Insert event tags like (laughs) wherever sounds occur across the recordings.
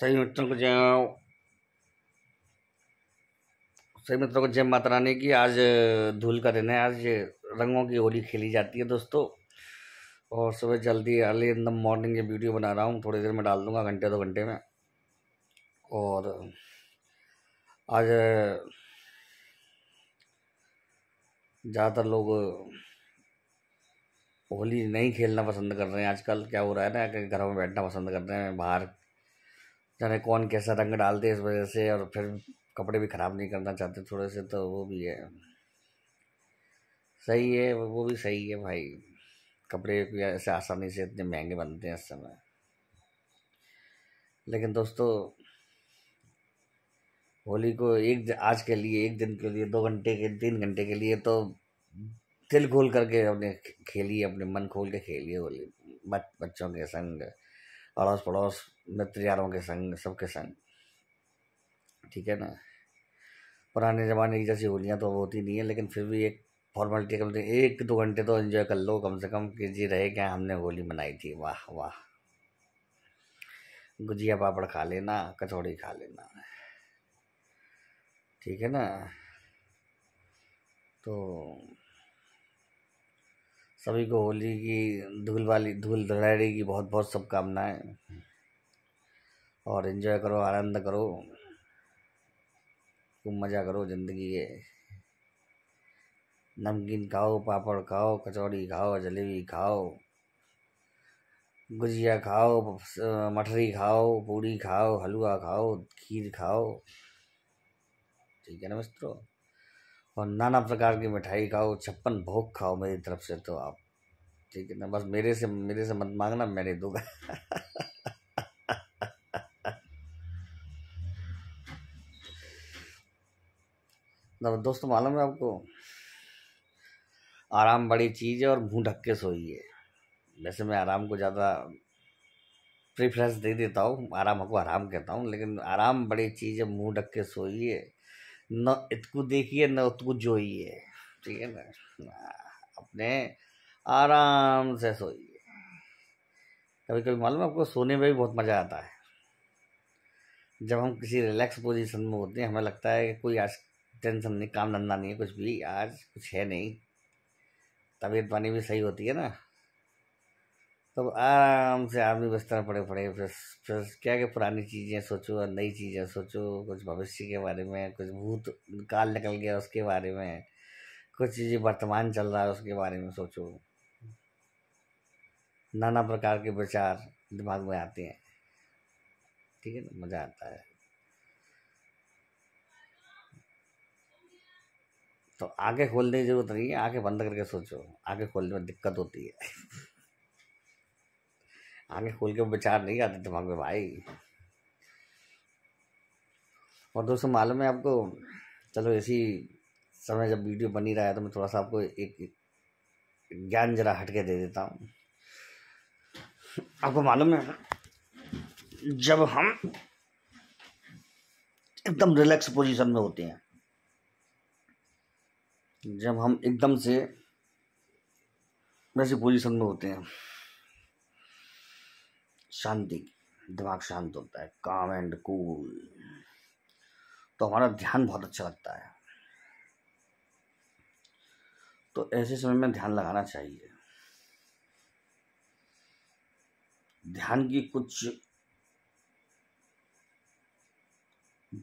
सही मित्रों को जय सही मित्रों को जय माता रानी की आज धूल का दिन है आज रंगों की होली खेली जाती है दोस्तों और सुबह जल्दी अर्ली इन द मॉर्निंग ये वीडियो बना रहा हूँ थोड़ी देर में डाल दूँगा घंटे दो घंटे में और आज ज़्यादातर लोग होली नहीं खेलना पसंद कर रहे हैं आजकल क्या हो रहा है ना कि घरों में बैठना पसंद कर रहे हैं बाहर जाने कौन कैसा रंग डालते इस वजह से और फिर कपड़े भी ख़राब नहीं करना चाहते थोड़े से तो वो भी है सही है वो भी सही है भाई कपड़े भी ऐसे आसानी से इतने महंगे बनते हैं इस समय लेकिन दोस्तों होली को एक आज के लिए एक दिन के लिए दो घंटे के तीन घंटे के लिए तो दिल खोल करके अपने खेली अपने मन खोल के खेली होली बच, बच्चों के संग अड़ोस पड़ोस मित्र यारों के संग सबके संग ठीक है ना पुराने ज़माने की जैसी होलियाँ तो होती नहीं है लेकिन फिर भी एक फॉर्मेलिटी कम से एक दो घंटे तो एंजॉय कर लो कम से कम कि जी रहे क्या हमने होली मनाई थी वाह वाह गुजिया पापड़ खा लेना कचौड़ी खा लेना ठीक है ना तो सभी को होली की धूल वाली धूल धड़ाड़ी की बहुत बहुत शुभकामनाएं और इन्जॉय करो आनंद करो खूब मज़ा करो ज़िंदगी के नमकीन खाओ पापड़ खाओ कचौड़ी खाओ जलेबी खाओ गुजिया खाओ मठरी खाओ पूड़ी खाओ हलवा खाओ खीर खाओ ठीक है ना मित्रों और नाना प्रकार की मिठाई खाओ छप्पन भोग खाओ मेरी तरफ से तो आप ठीक है ना बस मेरे से मेरे से मत मांगना मैं नहीं दूंगा (laughs) दोस्तों मालूम है आपको आराम बड़ी चीज़ है और मुँह ढक के सोइए वैसे मैं आराम को ज़्यादा प्रेफरेंस दे देता हूँ आराम को आराम कहता हूँ लेकिन आराम बड़ी चीज़ है मुँह ढक के सोइए न इतको देखिए न उतको जोइए ठीक है ना अपने आराम से सोइए कभी कभी मालूम आपको सोने में भी बहुत मज़ा आता है जब हम किसी रिलैक्स पोजीशन में होते हैं हमें लगता है कि कोई आज टेंशन नहीं काम धंधा नहीं है कुछ भी आज कुछ है नहीं तबीयत पानी भी सही होती है ना तो आराम से आदमी बिस्तर पड़े पड़े फिर फिर क्या क्या पुरानी चीज़ें सोचो और नई चीज़ें सोचो कुछ भविष्य के बारे में कुछ भूत काल निकल गया उसके बारे में कुछ चीज़ें वर्तमान चल रहा है उसके बारे में सोचो नाना प्रकार के विचार दिमाग में आते हैं ठीक है ना मज़ा आता है तो आगे खोलने की जरूरत नहीं है आगे बंद करके सोचो आगे खोलने में दिक्कत होती है (laughs) आगे खोल के विचार नहीं आते दिमाग में भाई और दोस्तों मालूम है आपको चलो इसी समय जब वीडियो बनी रहा है तो मैं थोड़ा सा आपको एक ज्ञान जरा हटके दे देता हूँ आपको मालूम है जब हम एकदम रिलैक्स पोजीशन में होते हैं जब हम एकदम से वैसी पोजीशन में होते हैं शांति दिमाग शांत होता है काम एंड कूल तो हमारा ध्यान बहुत अच्छा लगता है तो ऐसे समय में ध्यान लगाना चाहिए ध्यान की कुछ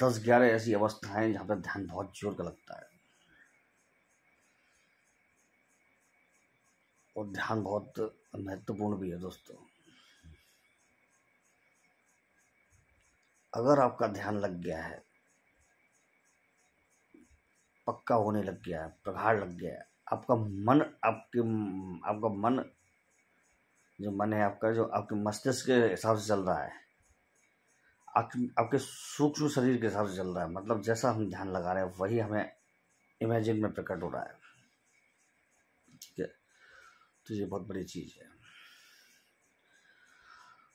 दस ग्यारह ऐसी अवस्थाएं जहाँ पर ध्यान बहुत जोर का लगता है और ध्यान बहुत महत्वपूर्ण भी है दोस्तों अगर आपका ध्यान लग गया है पक्का होने लग गया है प्रगाढ़ लग गया है आपका मन आपके आपका मन जो मन है आपका जो आपके मस्तिष्क के हिसाब से चल रहा है आप, आपके सूक्ष्म शरीर के हिसाब से चल रहा है मतलब जैसा हम ध्यान लगा रहे हैं वही हमें इमेजिन में प्रकट हो रहा है ठीक है तो ये बहुत बड़ी चीज़ है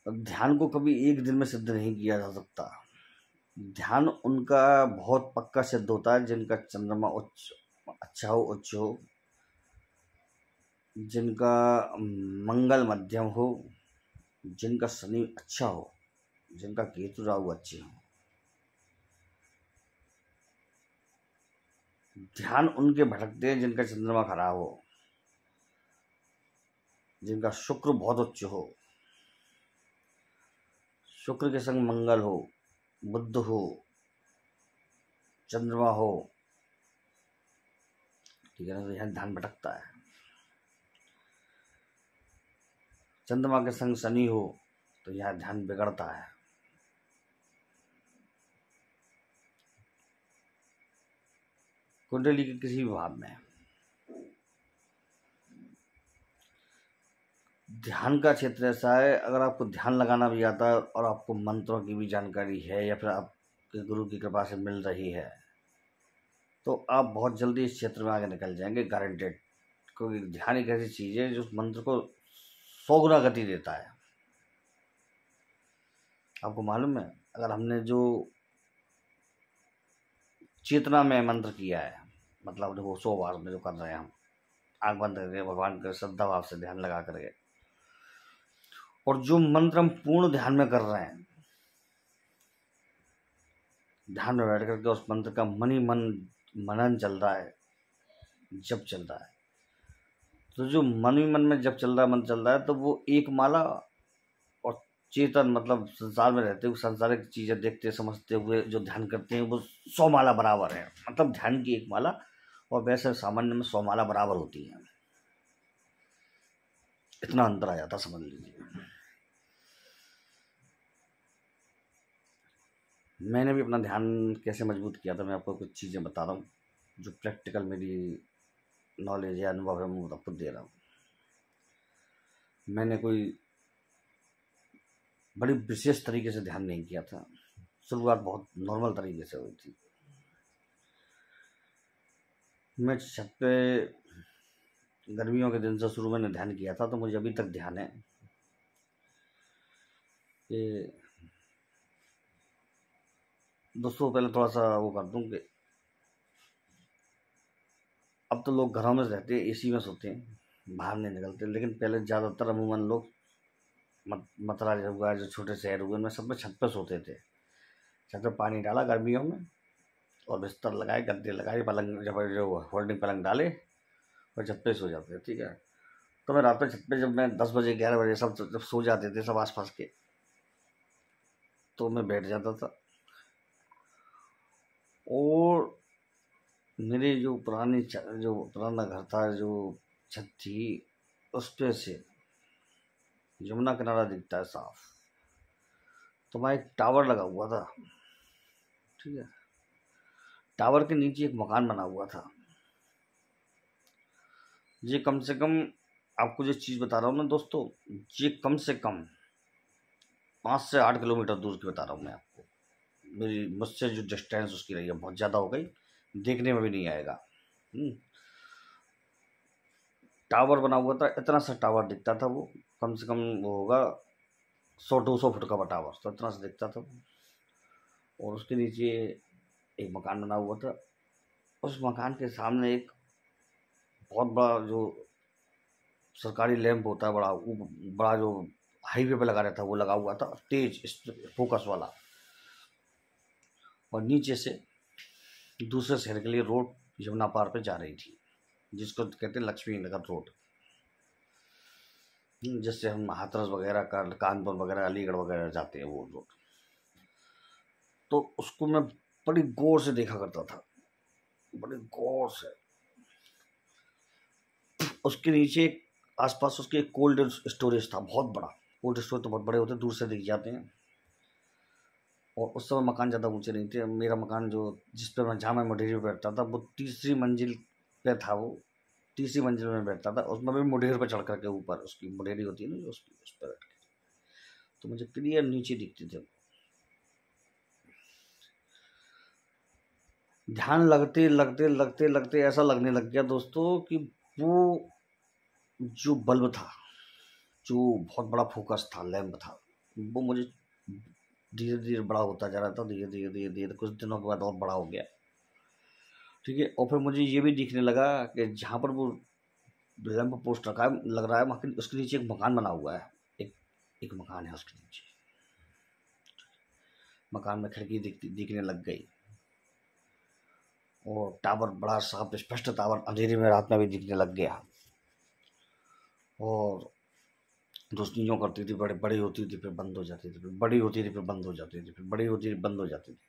ध्यान को कभी एक दिन में सिद्ध नहीं किया जा सकता ध्यान उनका बहुत पक्का सिद्ध होता है जिनका चंद्रमा उच्च अच्छा हो उच्च हो जिनका मंगल मध्यम हो जिनका शनि अच्छा हो जिनका केतु राहु अच्छे हो ध्यान उनके भटकते हैं जिनका चंद्रमा खराब हो जिनका शुक्र बहुत उच्च हो शुक्र के संग मंगल हो बुद्ध हो चंद्रमा हो ठीक है ना तो यहाँ ध्यान भटकता है चंद्रमा के संग शनि हो तो यह ध्यान बिगड़ता है कुंडली के किसी भी भाव में ध्यान का क्षेत्र ऐसा है अगर आपको ध्यान लगाना भी आता है और आपको मंत्रों की भी जानकारी है या फिर आपके गुरु की कृपा से मिल रही है तो आप बहुत जल्दी इस क्षेत्र में आगे निकल जाएंगे गारंटेड क्योंकि ध्यान एक ऐसी चीज़ है जो उस मंत्र को सौ गुना गति देता है आपको मालूम है अगर हमने जो चेतना में मंत्र किया है मतलब वो सौ बार में जो कर रहे हैं हम आग बंद करके भगवान के श्रद्धा भाव से ध्यान लगा करके और जो मंत्र हम पूर्ण ध्यान में कर रहे हैं ध्यान में बैठ करके उस मंत्र का मन ही मन मनन चल रहा है जब चल रहा है तो जो मन ही मन में जब चल रहा है मन चल रहा है तो वो एक माला और चेतन मतलब संसार में रहते हुए संसारिक चीज़ें देखते समझते हुए जो ध्यान करते हैं वो सौ माला बराबर है मतलब ध्यान की एक माला और वैसे सामान्य में सौ माला बराबर होती है इतना अंतर आ जाता समझ लीजिए मैंने भी अपना ध्यान कैसे मजबूत किया था मैं आपको कुछ चीज़ें बता रहा हूँ जो प्रैक्टिकल मेरी नॉलेज या अनुभव है मैं आपको दे रहा हूँ मैंने कोई बड़ी विशेष तरीके से ध्यान नहीं किया था शुरुआत बहुत नॉर्मल तरीके से हुई थी मैं छत पे गर्मियों के दिन से शुरू मैंने ध्यान किया था तो मुझे अभी तक ध्यान है कि दोस्तों पहले थोड़ा सा वो कर दूँ कि अब तो लोग घरों में रहते हैं एसी में सोते हैं बाहर नहीं निकलते लेकिन पहले ज़्यादातर अमूमन लोग मथुरा जब हुआ जो छोटे शहर हुए उनमें सब में छत पर सोते थे छत पर पानी डाला गर्मियों में और बिस्तर लगाए गद्दे लगाए पलंग जब जो होल्डिंग पलंग डाले और छत पर सो जाते थे ठीक है तो मैं रात में छत पर जब मैं दस बजे ग्यारह बजे सब जब सो जाते थे सब आसपास के तो मैं बैठ जाता था और मेरे जो पुराने जो पुराना घर था जो छत थी उस पे से यमुना किनारा दिखता है साफ तो वहाँ एक टावर लगा हुआ था ठीक है टावर के नीचे एक मकान बना हुआ था ये कम से कम आपको जो चीज़ बता रहा हूँ ना दोस्तों ये कम से कम पाँच से आठ किलोमीटर दूर की बता रहा हूँ मैं आपको मेरी मुझसे जो डिस्टेंस उसकी रही है बहुत ज़्यादा हो गई देखने में भी नहीं आएगा हम्म। टावर बना हुआ था इतना सा टावर दिखता था वो कम से कम वो होगा सौ दो सौ फुट का टावर तो इतना सा दिखता था वो और उसके नीचे एक मकान बना हुआ था उस मकान के सामने एक बहुत बड़ा जो सरकारी लैंप होता है बड़ा बड़ा जो हाईवे पे लगा रहता है वो लगा हुआ था तेज फोकस वाला और नीचे से दूसरे शहर के लिए रोड यमुना पार पर जा रही थी जिसको कहते हैं लक्ष्मी नगर रोड हम्म, जिससे हम हाथरस वगैरह का कानपुर वगैरह अलीगढ़ वगैरह जाते हैं वो रोड तो उसको मैं बड़ी गौर से देखा करता था बड़े गौर से उसके नीचे आसपास उसके कोल्ड स्टोरेज था बहुत बड़ा कोल्ड स्टोरेज तो बहुत बड़े होते दूर से दिख जाते हैं और उस समय मकान ज़्यादा ऊँचे नहीं थे मेरा मकान जो जिस पर मैं जहाँ मैं मुडेर पर बैठता था वो तीसरी मंजिल पे था वो तीसरी मंजिल में बैठता था उसमें भी मुढ़ेर पर चढ़ कर के ऊपर उसकी मुढ़ेरी होती है ना उसकी उस पर बैठ के तो मुझे क्लियर नीचे दिखती थी ध्यान लगते लगते लगते लगते ऐसा लगने लग गया दोस्तों कि वो जो बल्ब था जो बहुत बड़ा फोकस था लैम्प था वो मुझे धीरे धीरे बड़ा होता जा रहा था धीरे धीरे धीरे धीरे तो कुछ दिनों के बाद और बड़ा हो गया ठीक है और फिर मुझे ये भी दिखने लगा कि जहाँ पर वो लैम्प पोस्ट रखा है लग रहा है वहाँ उसके नीचे एक मकान बना हुआ है एक एक मकान है उसके नीचे मकान में खिड़की दिखती दिखने लग गई और टावर बड़ा साफ स्पष्ट टावर अंधेरे में रात में भी दिखने लग गया और दोस्तियाँ करती थी बड़े बड़ी होती थी फिर बंद हो जाती थी फिर बड़ी होती थी फिर बंद हो जाती थी फिर बड़ी होती थी बंद हो जाती थी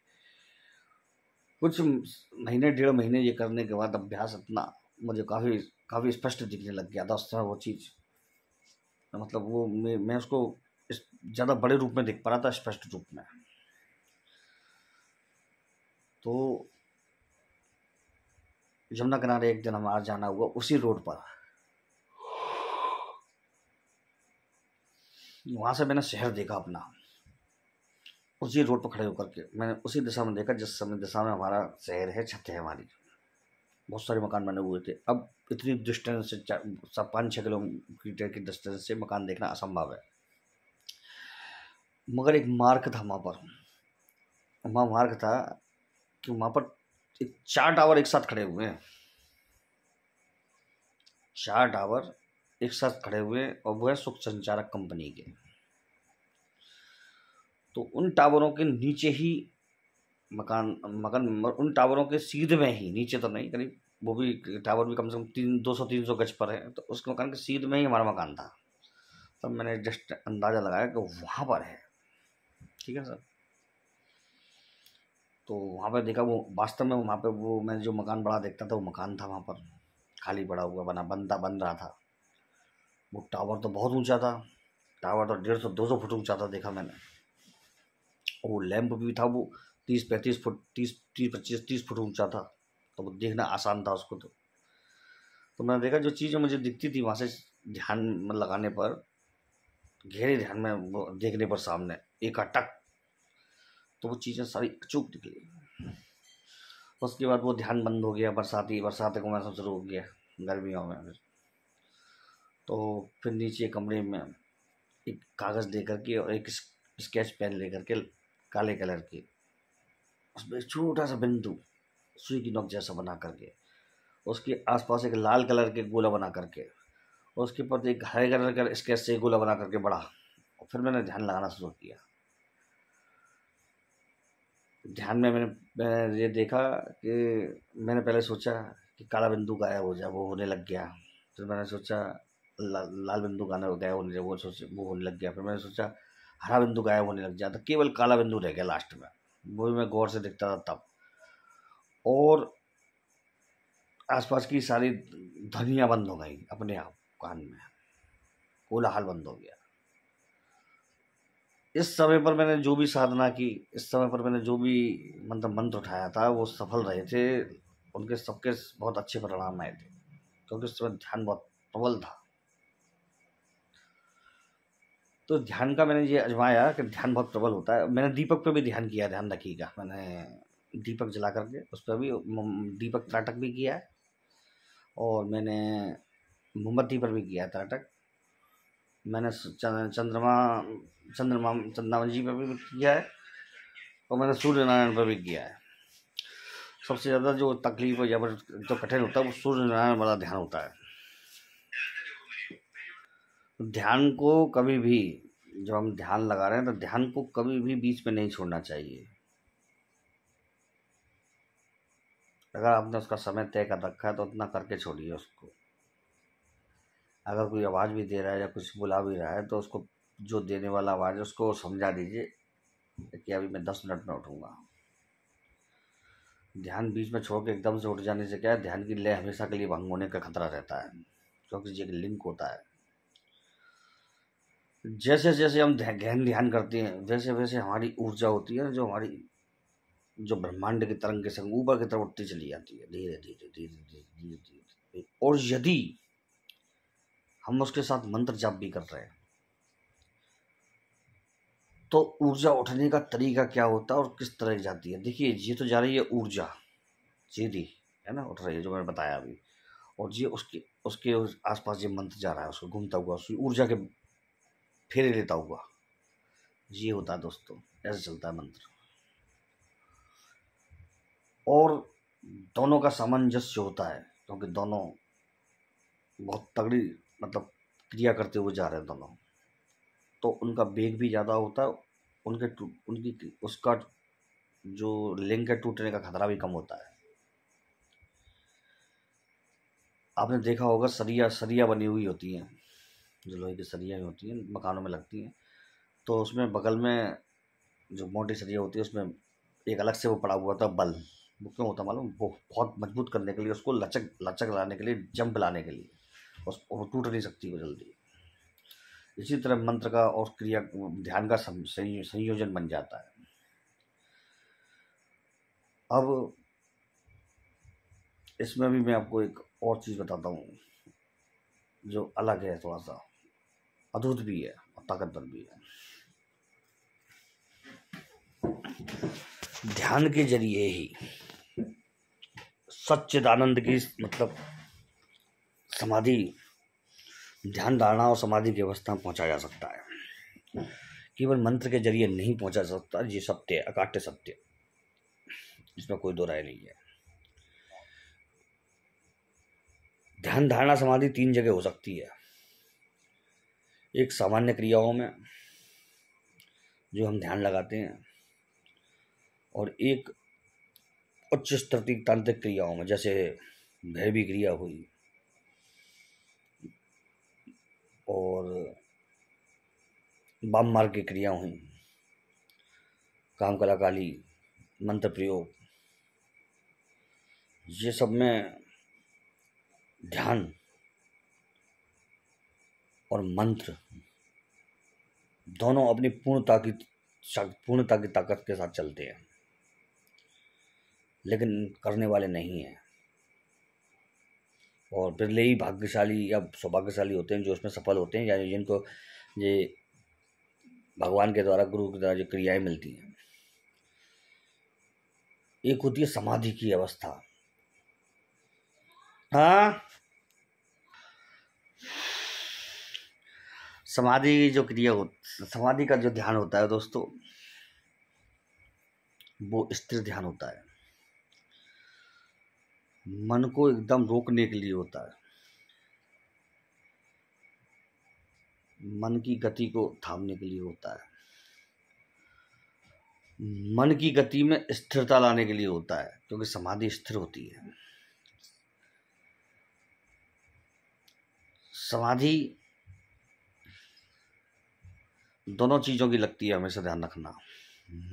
कुछ महीने डेढ़ महीने ये करने के बाद अभ्यास अपना मुझे काफ़ी काफ़ी स्पष्ट दिखने लग गया था उस तरह वो चीज़ मतलब वो मैं मैं उसको इस ज़्यादा बड़े रूप में देख पा रहा था स्पष्ट रूप में तो यमुना किनारे एक दिन हमारा जाना हुआ उसी रोड पर वहाँ से मैंने शहर देखा अपना उसी रोड पर खड़े होकर के मैंने उसी दिशा में देखा जिस समय दिशा में हमारा शहर है छत है हमारी बहुत सारे मकान बने हुए थे अब इतनी डिस्टेंस से सब पाँच छः किलोमीटर की डिस्टेंस से मकान देखना असंभव है मगर एक मार्ग था वहाँ पर वहाँ मार्ग था कि वहाँ पर एक चार टावर एक साथ खड़े हुए हैं चार टावर एक साथ खड़े हुए और वो है सुख संचारक कंपनी के तो उन टावरों के नीचे ही मकान मकान उन टावरों के सीध में ही नीचे तो नहीं करीब वो भी टावर भी कम से कम तीन दो सौ तीन सौ गज पर है तो उस मकान के सीध में ही हमारा मकान था तब मैंने जस्ट अंदाज़ा लगाया कि वहाँ पर है ठीक है सर तो वहाँ पर देखा वो वास्तव में वहाँ पर वो मैंने जो मकान बड़ा देखता था वो मकान था वहाँ पर खाली पड़ा हुआ बना बनता बन रहा था वो टावर तो बहुत ऊंचा था टावर तो डेढ़ सौ दो सौ फुट ऊंचा था देखा मैंने वो लैम्प भी था वो तीस पैंतीस फुट तीस तीस पच्चीस तीस फुट ऊंचा था तो वो देखना आसान था उसको तो तो मैंने देखा जो चीज़ें मुझे दिखती थी वहाँ से ध्यान में मतलब लगाने पर गहरे ध्यान में देखने पर सामने एक अटक तो वो चीज़ें सारी अचूक निकली उसके बाद वो ध्यान बंद हो गया बरसाती बरसात को मौसम शुरू हो गया गर्मियों में फिर तो फिर नीचे कमरे में एक कागज़ लेकर के और एक स्केच पेन लेकर के काले कलर की उसमें एक छोटा सा बिंदु सुई की नोक जैसा बना करके उसके आसपास एक लाल कलर के गोला बना करके और उसके ऊपर एक हरे कलर का स्केच से गोला बना करके बड़ा और फिर मैंने ध्यान लगाना शुरू किया ध्यान में मैंने मैंने ये देखा कि मैंने पहले सोचा कि काला बिंदु गायब हो जाए वो होने लग गया फिर मैंने सोचा ला, लाल बिंदु गाना गायब होने वो सोच वो होने लग गया फिर मैंने सोचा हरा बिंदु गायब होने लग गया तो केवल काला बिंदु रह गया लास्ट में वो भी मैं गौर से देखता था तब और आसपास की सारी ध्वनियाँ बंद हो गई अपने आप कान में कोलाहल बंद हो गया इस समय पर मैंने जो भी साधना की इस समय पर मैंने जो भी मतलब मंत्र उठाया था वो सफल रहे थे उनके सबके बहुत अच्छे परिणाम आए थे क्योंकि उस समय ध्यान बहुत प्रबल था तो ध्यान का मैंने ये अजमाया कि ध्यान बहुत प्रबल होता है मैंने दीपक पर भी ध्यान किया ध्यान रखिएगा मैंने दीपक जला करके उस पर भी दीपक त्राटक भी किया है और मैंने मोमबत्ती पर भी किया त्राटक मैंने चंद्रमा चंद्रमा चंद्रावन जी पर भी किया है और मैंने सूर्य नारायण पर भी किया है सबसे ज़्यादा जो तकलीफ या जो कठिन होता है वो सूर्य नारायण वाला ध्यान होता है तो ध्यान को कभी भी जब हम ध्यान लगा रहे हैं तो ध्यान को कभी भी बीच में नहीं छोड़ना चाहिए अगर आपने उसका समय तय कर रखा है तो उतना करके छोड़िए उसको अगर कोई आवाज़ भी दे रहा है या कुछ बुला भी रहा है तो उसको जो देने वाला आवाज़ है उसको समझा दीजिए कि अभी मैं दस मिनट में उठूँगा ध्यान बीच में छोड़ के एकदम से उठ जाने से क्या है ध्यान की लय हमेशा के लिए भंग होने का खतरा रहता है क्योंकि एक लिंक होता है जैसे जैसे हम गहन ध्यान करते हैं वैसे वैसे हमारी ऊर्जा होती है जो हमारी जो ब्रह्मांड की तरंग के संग ऊपर की तरफ उठती चली जाती है धीरे धीरे धीरे धीरे धीरे धीरे और यदि हम उसके साथ मंत्र जाप भी कर रहे हैं तो ऊर्जा उठने का तरीका क्या होता है और किस तरह जाती है देखिए ये तो जा रही है ऊर्जा सीधी है ना उठ रही है जो मैंने बताया अभी और ये उसके उसके आसपास ये मंत्र जा रहा है उसको घूमता हुआ उसकी ऊर्जा के फेरे लेता हुआ ये होता है दोस्तों ऐसे चलता है मंत्र और दोनों का सामंजस्य होता है क्योंकि दोनों बहुत तगड़ी मतलब क्रिया करते हुए जा रहे हैं दोनों तो उनका बेग भी ज़्यादा होता है उनके उनकी उसका जो लिंग है टूटने का खतरा भी कम होता है आपने देखा होगा सरिया सरिया बनी हुई होती हैं जो लोहे की सरियाँ होती हैं मकानों में लगती हैं तो उसमें बगल में जो मोटी सरिया होती है उसमें एक अलग से वो पड़ा हुआ था बल वो क्यों होता मालूम वो बहुत मजबूत करने के लिए उसको लचक लचक लाने के लिए जंप लाने के लिए उस वो टूट नहीं सकती वो जल्दी इसी तरह मंत्र का और क्रिया ध्यान का संयोजन बन जाता है अब इसमें भी मैं आपको एक और चीज़ बताता हूँ जो अलग है थोड़ा सा अद्भुत भी है और ताकतवर भी है ध्यान के जरिए ही सच्चिदानंद की मतलब समाधि ध्यान धारणा और समाधि की अवस्था में पहुंचा जा सकता है केवल मंत्र के जरिए नहीं पहुंचा सकता ये सत्य अकाट्य सत्य इसमें कोई दो राय नहीं है ध्यान धारणा समाधि तीन जगह हो सकती है एक सामान्य क्रियाओं में जो हम ध्यान लगाते हैं और एक उच्च स्तर की तांत्रिक क्रियाओं में जैसे भैरवी क्रिया हुई और बाम मार्ग की क्रिया हुई काम कला काली मंत्र प्रयोग ये सब में ध्यान और मंत्र दोनों अपनी पूर्णता की पूर्णता की ताकत के साथ चलते हैं लेकिन करने वाले नहीं हैं और बिरले ही भाग्यशाली या सौभाग्यशाली होते हैं जो उसमें सफल होते हैं यानी जिनको ये भगवान के द्वारा गुरु के द्वारा जो क्रियाएं मिलती हैं एक होती है समाधि की अवस्था हाँ समाधि जो क्रिया होती समाधि का जो ध्यान होता है दोस्तों वो स्थिर ध्यान होता है मन को एकदम रोकने के लिए होता है मन की गति को थामने के लिए होता है मन की गति में स्थिरता लाने के लिए होता है क्योंकि समाधि स्थिर होती है समाधि दोनों चीज़ों की लगती है हमेशा ध्यान रखना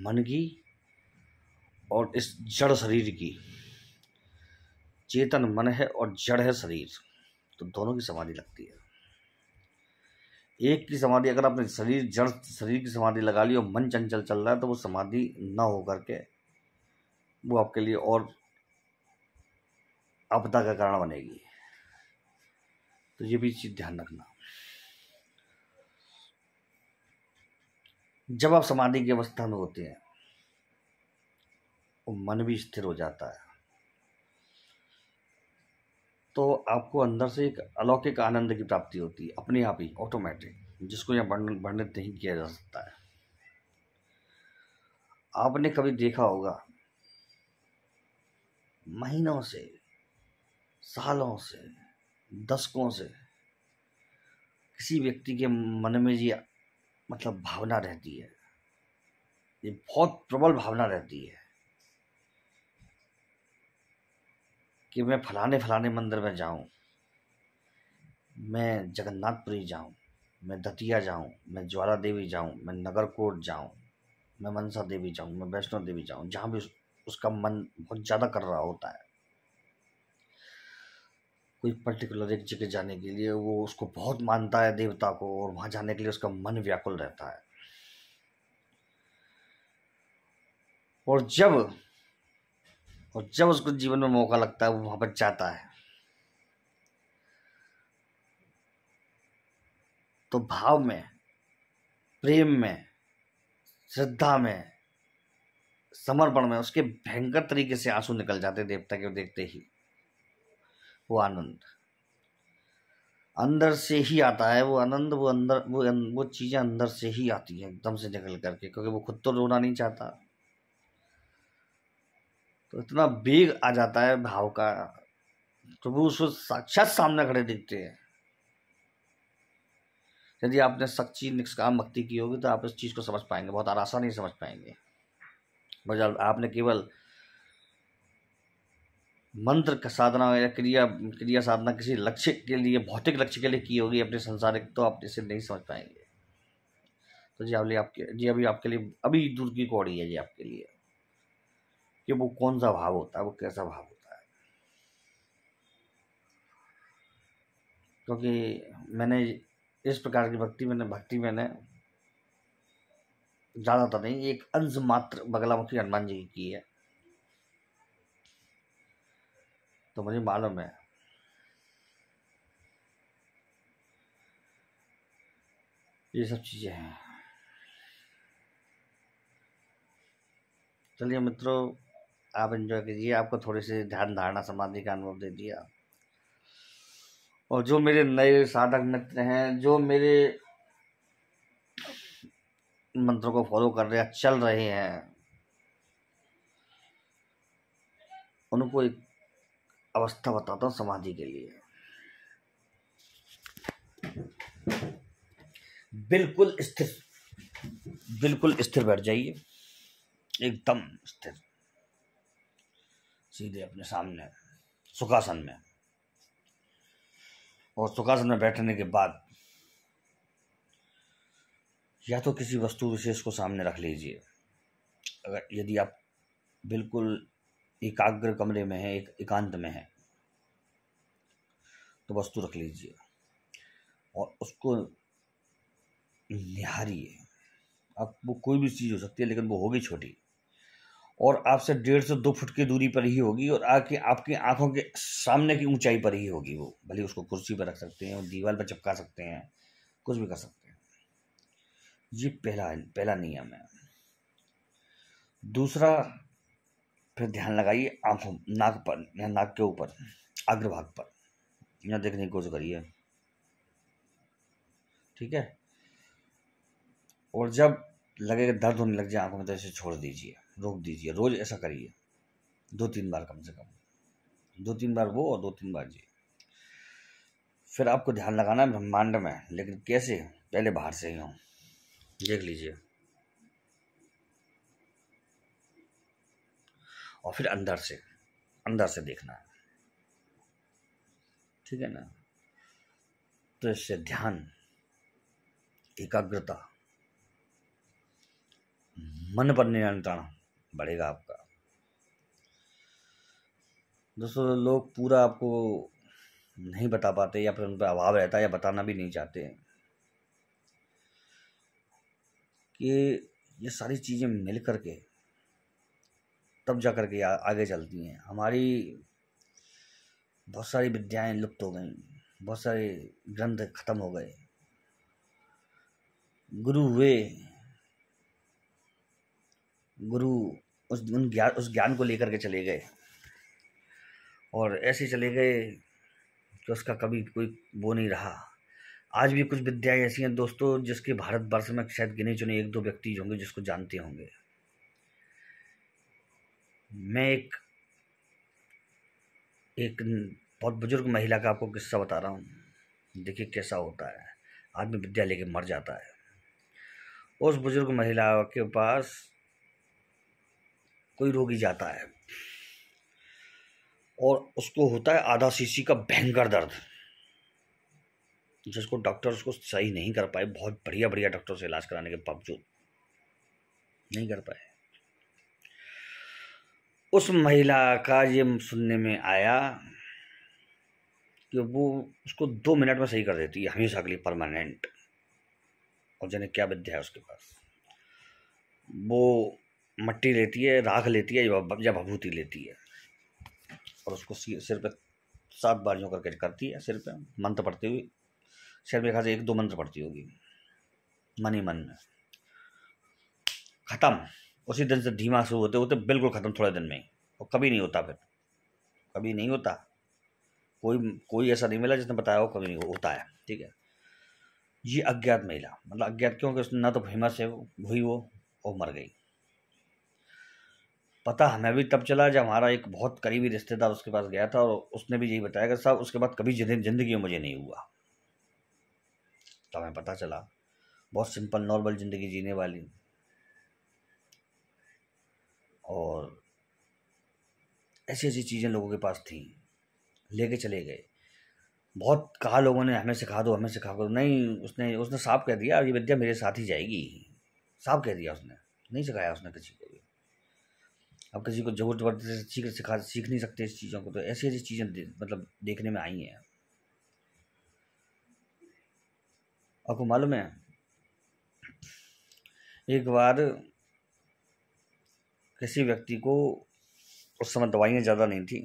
मन की और इस जड़ शरीर की चेतन मन है और जड़ है शरीर तो दोनों की समाधि लगती है एक की समाधि अगर आपने शरीर जड़ शरीर की समाधि लगा ली और मन चंचल चल रहा है तो वो समाधि ना हो करके वो आपके लिए और आपदा का कारण बनेगी तो ये भी चीज़ ध्यान रखना जब आप समाधि की अवस्था में होते हैं मन भी स्थिर हो जाता है तो आपको अंदर से एक अलौकिक आनंद की प्राप्ति होती है अपने आप ही ऑटोमेटिक जिसको यहाँ वर्णन वर्णित नहीं किया जा सकता है आपने कभी देखा होगा महीनों से सालों से दशकों से किसी व्यक्ति के मन में ये मतलब भावना रहती है ये बहुत प्रबल भावना रहती है कि मैं फलाने फलाने मंदिर में जाऊं मैं जगन्नाथपुरी जाऊं मैं दतिया जाऊं मैं ज्वाला देवी जाऊं मैं नगरकोट जाऊं मैं मनसा देवी जाऊं मैं वैष्णो देवी जाऊं जहाँ भी उसका मन बहुत ज़्यादा कर रहा होता है कोई पर्टिकुलर एक जगह जाने के लिए वो उसको बहुत मानता है देवता को और वहाँ जाने के लिए उसका मन व्याकुल रहता है और जब और जब उसको जीवन में मौका लगता है वो वहाँ पर जाता है तो भाव में प्रेम में श्रद्धा में समर्पण में उसके भयंकर तरीके से आंसू निकल जाते देवता के देखते ही वो आनंद अंदर से ही आता है वो आनंद वो अंदर वो अं, वो चीज़ें अंदर से ही आती हैं एकदम से निकल करके क्योंकि वो खुद तो रोना नहीं चाहता तो इतना बेग आ जाता है भाव का तो वो उसको साक्षात सामने खड़े दिखते हैं यदि आपने सच्ची निष्काम भक्ति की होगी तो आप इस चीज़ को समझ पाएंगे बहुत आसानी समझ पाएंगे बजाय आपने केवल मंत्र का साधना या क्रिया क्रिया साधना किसी लक्ष्य के लिए भौतिक लक्ष्य के लिए की होगी अपने संसारिक तो आप इसे नहीं समझ पाएंगे तो जी अभी आपके जी अभी आपके लिए अभी दूर की कौड़ी है जी आपके लिए कि वो कौन सा भाव होता है वो कैसा भाव होता है क्योंकि मैंने इस प्रकार की भक्ति मैंने भक्ति मैंने ज़्यादातर नहीं एक अंश मात्र बगलामुखी हनुमान जी की की है तो मुझे मालूम है ये सब चीज़ें हैं चलिए मित्रों आप एंजॉय कीजिए आपको थोड़ी सी ध्यान धारणा समाधि का अनुभव दे दिया और जो मेरे नए साधक मित्र हैं जो मेरे मंत्रों को फॉलो कर रहे हैं चल रहे हैं उनको एक अवस्था बताता हूँ समाधि के लिए बिल्कुल स्थिर बिल्कुल स्थिर बैठ जाइए एकदम स्थिर सीधे अपने सामने सुखासन में और सुखासन में बैठने के बाद या तो किसी वस्तु विशेष को सामने रख लीजिए अगर यदि आप बिल्कुल एकाग्र कमरे में है एक एकांत में है तो वस्तु रख लीजिए और उसको निहारिए अब वो कोई भी चीज़ हो सकती है लेकिन वो होगी छोटी और आपसे डेढ़ से दो फुट की दूरी पर ही होगी और आके आपकी आंखों के सामने की ऊंचाई पर ही होगी वो भले उसको कुर्सी पर रख सकते हैं दीवार पर चिपका सकते हैं कुछ भी कर सकते हैं ये पहला पहला नियम है दूसरा फिर ध्यान लगाइए आंखों नाक पर या नाक के ऊपर अग्रभाग पर यहाँ देखने की कोशिश करिए ठीक है और जब लगेगा दर्द होने लग जाए आंखों में तो इसे छोड़ दीजिए रोक दीजिए रोज ऐसा करिए दो तीन बार कम से कम दो तीन बार वो और दो तीन बार जी फिर आपको ध्यान लगाना है ब्रह्मांड में लेकिन कैसे पहले बाहर से ही हूँ देख लीजिए और फिर अंदर से अंदर से देखना है ठीक है ना तो इससे ध्यान एकाग्रता मन पर नियंत्रण बढ़ेगा आपका दोस्तों लोग पूरा आपको नहीं बता पाते या फिर उन पर अभाव रहता है या बताना भी नहीं चाहते कि ये सारी चीज़ें मिल करके के तब जा कर के आगे चलती हैं हमारी बहुत सारी विद्याएं लुप्त हो गई बहुत सारे ग्रंथ खत्म हो गए गुरु हुए गुरु उस उन ज्ञान उस ज्ञान को लेकर के चले गए और ऐसे चले गए कि उसका कभी कोई वो नहीं रहा आज भी कुछ विद्याएं ऐसी हैं दोस्तों जिसके भारतवर्ष में शायद गिने चुने एक दो व्यक्ति होंगे जिसको जानते होंगे मैं एक एक बहुत बुज़ुर्ग महिला का आपको किस्सा बता रहा हूँ देखिए कैसा होता है आदमी विद्या लेके मर जाता है उस बुज़ुर्ग महिला के पास कोई रोगी जाता है और उसको होता है आधा सीसी का भयंकर दर्द जिसको डॉक्टर उसको सही नहीं कर पाए बहुत बढ़िया बढ़िया डॉक्टर से इलाज कराने के बावजूद नहीं कर पाए उस महिला का ये सुनने में आया कि वो उसको दो मिनट में सही कर देती है हमेशा के लिए परमानेंट और जाने क्या विद्या है उसके पास वो मट्टी लेती है राख लेती है या भभूति लेती है और उसको सिर पे सात बारियों करके करती है सिर पे मंत्र पढ़ती हुई शायद मेरे ख्याल से एक दो मंत्र पढ़ती होगी मन ही मन में ख़त्म उसी दिन से धीमा शुरू होते होते बिल्कुल ख़त्म थोड़े दिन में ही और कभी नहीं होता फिर कभी नहीं होता कोई कोई ऐसा नहीं मिला जिसने बताया हो कभी नहीं होता है ठीक है ये अज्ञात महिला मतलब अज्ञात क्योंकि उसने ना तो फेमस है हुई वो और मर गई पता हमें भी तब चला जब हमारा एक बहुत करीबी रिश्तेदार उसके पास गया था और उसने भी यही बताया कि साहब उसके बाद कभी ज़िंदगी में मुझे नहीं हुआ तो हमें पता चला बहुत सिंपल नॉर्मल ज़िंदगी जीने वाली और ऐसी ऐसी चीज़ें लोगों के पास थी लेके चले गए बहुत कहा लोगों ने हमें सिखा दो हमें सिखा दो नहीं उसने उसने साफ कह दिया ये विद्या मेरे साथ ही जाएगी साफ कह दिया उसने नहीं सिखाया उसने किसी को भी अब किसी को जोर जबरदस्ती से सीख सिखा सीख नहीं सकते इस चीज़ों को तो ऐसी ऐसी चीज़ें मतलब देखने में आई हैं आपको मालूम है एक बार किसी व्यक्ति को उस समय दवाइयाँ ज़्यादा नहीं थी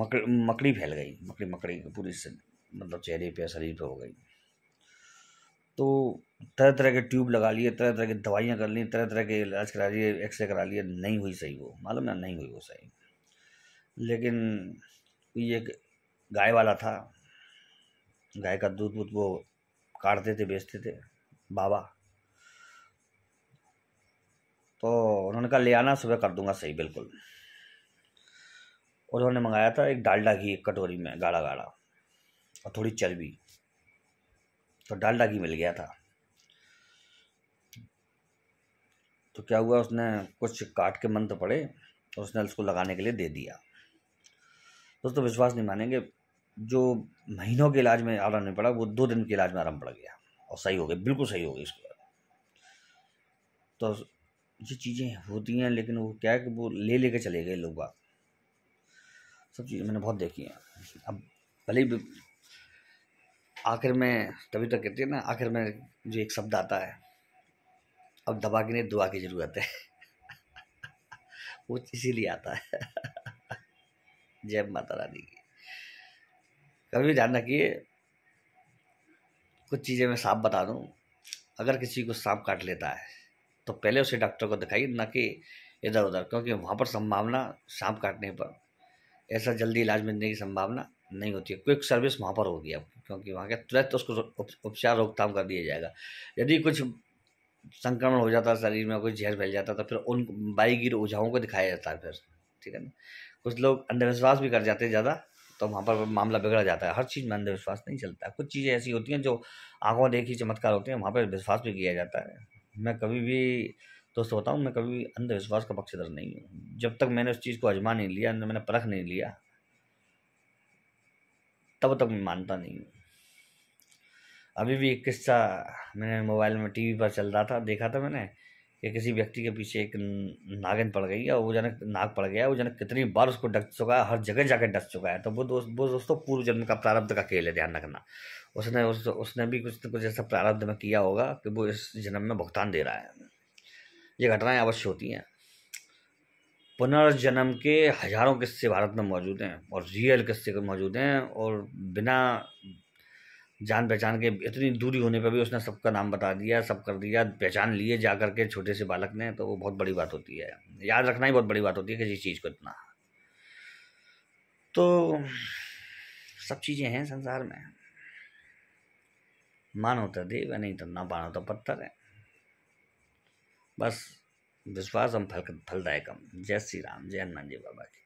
मकड़ मकड़ी फैल गई मकड़ी मकड़ी पूरी मतलब चेहरे पे शरीर पे तो हो गई तो तरह तरह के ट्यूब लगा लिए तरह तरह की दवाइयाँ कर ली तरह तरह के इलाज करा लिए एक्सरे करा लिए नहीं हुई सही वो मालूम ना नहीं हुई वो सही लेकिन ये एक गाय वाला था गाय का दूध वूध वो काटते थे बेचते थे बाबा तो उन्होंने कहा ले आना सुबह कर दूंगा सही बिल्कुल और उन्होंने मंगाया था एक डालडा घी एक कटोरी में गाढ़ा गाढ़ा और थोड़ी चर्बी तो डालडा घी मिल गया था तो क्या हुआ उसने कुछ काट के मंत्र पड़े और उसने उसको लगाने के लिए दे दिया दोस्तों तो विश्वास नहीं मानेंगे जो महीनों के इलाज में आराम नहीं पड़ा वो दो दिन के इलाज में आराम पड़ गया और सही हो गया बिल्कुल सही हो गया इसके तो जो चीज़ें होती हैं लेकिन वो क्या है कि वो ले लेके चले गए लोग सब चीज़ें मैंने बहुत देखी हैं अब भले ही आखिर में तभी तक तो कहते हैं ना आखिर में जो एक शब्द आता है अब दबा के नहीं दुआ की ज़रूरत है (laughs) वो इसीलिए आता है (laughs) जय माता रानी की कभी भी ध्यान रखिए कुछ चीज़ें मैं सांप बता दूँ अगर किसी को सांप काट लेता है तो पहले उसे डॉक्टर को दिखाइए ना कि इधर उधर क्योंकि वहाँ पर संभावना सांप काटने पर ऐसा जल्दी इलाज मिलने की संभावना नहीं होती है क्विक सर्विस वहाँ पर होगी अब क्योंकि वहाँ के तुरंत उसको उपचार रोकथाम कर दिया जाएगा यदि कुछ संक्रमण हो जाता है शरीर में कोई जहर फैल जाता तो फिर उन बाईगिर ऊझाओं को दिखाया जाता है फिर ठीक है ना कुछ लोग अंधविश्वास भी कर जाते हैं ज़्यादा तो वहाँ पर मामला बिगड़ जाता है हर चीज़ में अंधविश्वास नहीं चलता कुछ चीज़ें ऐसी होती हैं जो आँखों देखी चमत्कार होते हैं वहाँ पर विश्वास भी किया जाता है मैं कभी भी दोस्तों बताऊँ मैं कभी भी अंधविश्वास का पक्षधर नहीं हूँ जब तक मैंने उस चीज़ को आजमा नहीं लिया मैंने परख नहीं लिया तब तक मैं मानता नहीं हूँ अभी भी एक किस्सा मैंने मोबाइल में टीवी पर चल रहा था देखा था मैंने कि किसी व्यक्ति के पीछे एक नागिन पड़ गई है वो जनक नाग पड़ गया वो जनक कितनी बार उसको डस चुका है हर जगह जाकर डस चुका है तो वो दोस्त वो दोस्तों पूर्व जन्म का प्रारब्ध का खेल है ध्यान रखना उसने उस उसने भी कुछ कुछ ऐसा प्रारब्ध में किया होगा कि वो इस जन्म में भुगतान दे रहा है ये घटनाएं अवश्य होती हैं पुनर्जन्म के हजारों किस्से भारत में मौजूद हैं और रियल किस्से मौजूद हैं और बिना जान पहचान के इतनी दूरी होने पर भी उसने सबका नाम बता दिया सब कर दिया पहचान लिए जा करके छोटे से बालक ने तो वो बहुत बड़ी बात होती है याद रखना ही बहुत बड़ी बात होती है किसी चीज़ को इतना तो सब चीज़ें हैं संसार में मानो तो देव नहीं तो ना मानो तो पत्थर है बस विश्वास हम फल फलदायक हम जय श्री राम जय हनुमान जी बाबा जी